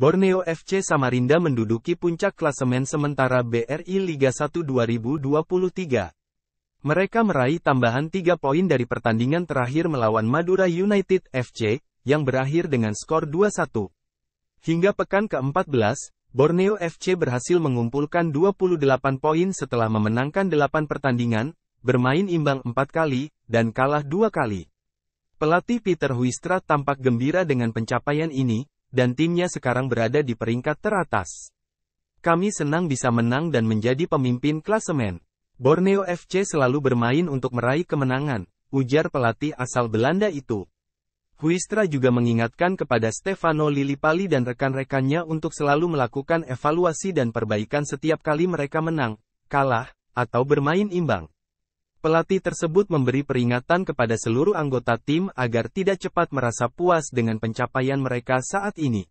Borneo FC Samarinda menduduki puncak klasemen sementara BRI Liga 1 2023. Mereka meraih tambahan 3 poin dari pertandingan terakhir melawan Madura United FC, yang berakhir dengan skor 2-1. Hingga pekan ke-14, Borneo FC berhasil mengumpulkan 28 poin setelah memenangkan 8 pertandingan, bermain imbang 4 kali, dan kalah 2 kali. Pelatih Peter Huistra tampak gembira dengan pencapaian ini, dan timnya sekarang berada di peringkat teratas. Kami senang bisa menang dan menjadi pemimpin klasemen. Borneo FC selalu bermain untuk meraih kemenangan, ujar pelatih asal Belanda itu. Huistra juga mengingatkan kepada Stefano Lillipali dan rekan-rekannya untuk selalu melakukan evaluasi dan perbaikan setiap kali mereka menang, kalah, atau bermain imbang. Pelatih tersebut memberi peringatan kepada seluruh anggota tim agar tidak cepat merasa puas dengan pencapaian mereka saat ini.